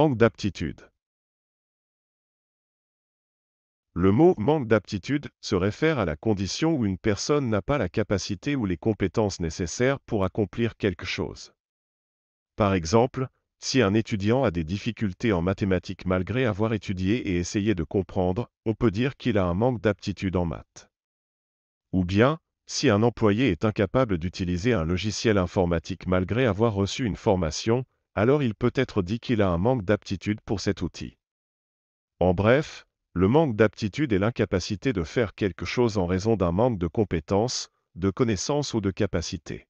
Manque d'aptitude. Le mot manque d'aptitude se réfère à la condition où une personne n'a pas la capacité ou les compétences nécessaires pour accomplir quelque chose. Par exemple, si un étudiant a des difficultés en mathématiques malgré avoir étudié et essayé de comprendre, on peut dire qu'il a un manque d'aptitude en maths. Ou bien, si un employé est incapable d'utiliser un logiciel informatique malgré avoir reçu une formation, alors il peut être dit qu'il a un manque d'aptitude pour cet outil. En bref, le manque d'aptitude est l'incapacité de faire quelque chose en raison d'un manque de compétences, de connaissances ou de capacités.